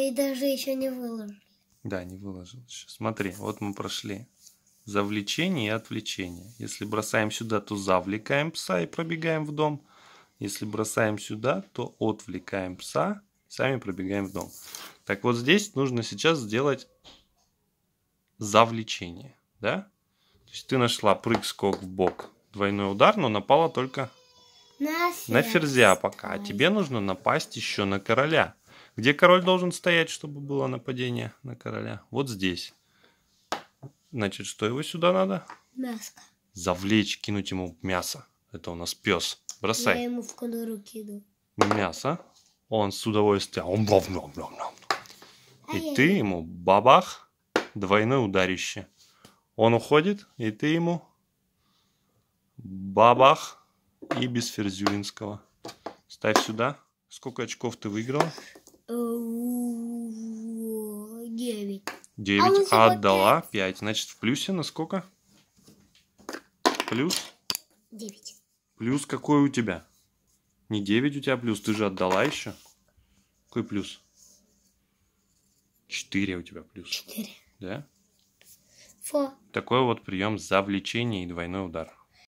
И даже еще не выложили. Да, не выложил еще. Смотри, вот мы прошли завлечение и отвлечение. Если бросаем сюда, то завлекаем пса и пробегаем в дом. Если бросаем сюда, то отвлекаем пса и сами пробегаем в дом. Так вот здесь нужно сейчас сделать завлечение. Да? То есть ты нашла прыг, скок в бок, двойной удар, но напала только на, ферзь. на ферзя пока. А тебе нужно напасть еще на короля. Где король должен стоять, чтобы было нападение на короля? Вот здесь. Значит, что его сюда надо? Мясо. Завлечь, кинуть ему мясо. Это у нас пес. Бросай. Я ему в конуру кину. Мясо. Он с удовольствием. Он И ты ему бабах, двойное ударище. Он уходит, и ты ему бабах и без Ферзюлинского. Ставь сюда. Сколько очков ты выиграл? 9. 9, а, отдала 5. 5. Значит, в плюсе на сколько? Плюс? 9. Плюс какой у тебя? Не 9 у тебя плюс, ты же отдала еще. Какой плюс? 4 у тебя плюс. 4. Да? Фо. Такой вот прием завлечения и двойной удар.